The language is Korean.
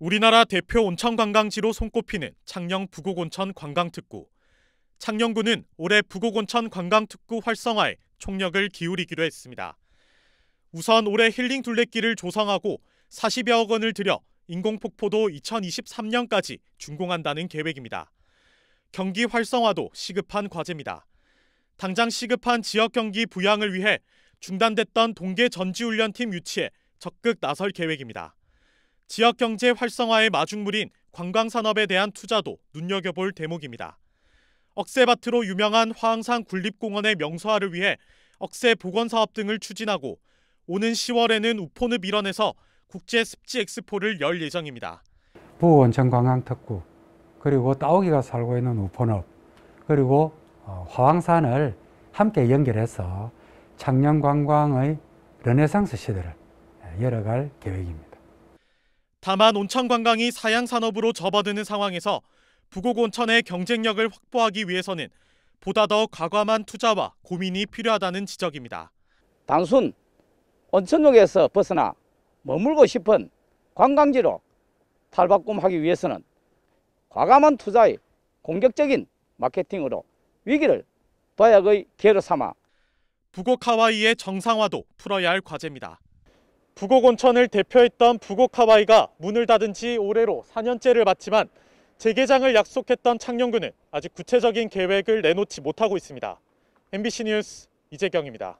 우리나라 대표 온천관광지로 손꼽히는 창녕 부곡온천 관광특구. 창녕군은 올해 부곡온천 관광특구 활성화에 총력을 기울이기로 했습니다. 우선 올해 힐링 둘레길을 조성하고 40여억 원을 들여 인공폭포도 2023년까지 준공한다는 계획입니다. 경기 활성화도 시급한 과제입니다. 당장 시급한 지역 경기 부양을 위해 중단됐던 동계 전지훈련팀 유치에 적극 나설 계획입니다. 지역 경제 활성화의 마중물인 관광 산업에 대한 투자도 눈여겨볼 대목입니다. 억새밭으로 유명한 화항산 군립공원의 명소화를 위해 억새 복원 사업 등을 추진하고 오는 10월에는 우포늪 밀원에서 국제 습지 엑스포를 열 예정입니다. 부원천 관광특구 그리고 따오기가 살고 있는 우포늪 그리고 어, 화왕산을 함께 연결해서 창녕 관광의 르네상스 시대를 예, 열어갈 계획입니다. 다만 온천 관광이 사양 산업으로 접어드는 상황에서 부곡 온천의 경쟁력을 확보하기 위해서는 보다 더 과감한 투자와 고민이 필요하다는 지적입니다. 단순 온천역에서 벗어나 머물고 싶은 관광지로 탈바꿈하기 위해서는 과감한 투자의 공격적인 마케팅으로 위기를 도약의 기회로 삼아 부곡 하와이의 정상화도 풀어야 할 과제입니다. 북옥 온천을 대표했던 북옥 하와이가 문을 닫은 지 올해로 4년째를 맞지만 재개장을 약속했던 창녕군은 아직 구체적인 계획을 내놓지 못하고 있습니다. MBC 뉴스 이재경입니다.